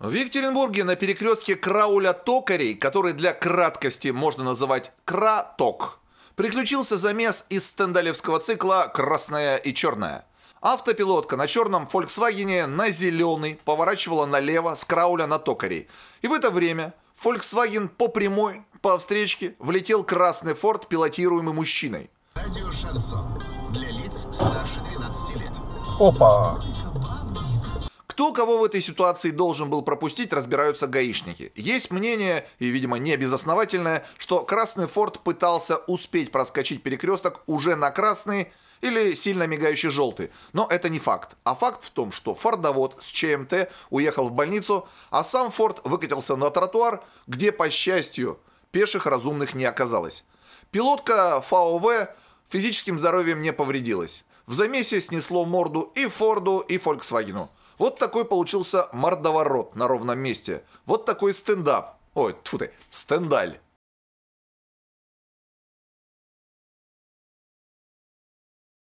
В Екатеринбурге на перекрестке Крауля-Токарей, который для краткости можно называть Краток, приключился замес из стендалевского цикла Красная и Черная. Автопилотка на черном Volkswagen на зеленый поворачивала налево с Крауля на Токарей. И в это время Volkswagen по прямой, по встречке, влетел красный Ford, пилотируемый мужчиной. Радио для лиц старше 12 лет. Опа! Кто кого в этой ситуации должен был пропустить, разбираются гаишники. Есть мнение, и, видимо, не безосновательное, что Красный Форд пытался успеть проскочить перекресток уже на Красный, или сильно мигающий желтый. Но это не факт. А факт в том, что фордовод с ЧМТ уехал в больницу, а сам Форд выкатился на тротуар, где, по счастью, пеших разумных не оказалось. Пилотка ФАОВ физическим здоровьем не повредилась. В замесе снесло морду и Форду, и Фольксвагену. Вот такой получился мордоворот на ровном месте. Вот такой стендап. Ой, тьфу ты, стендаль.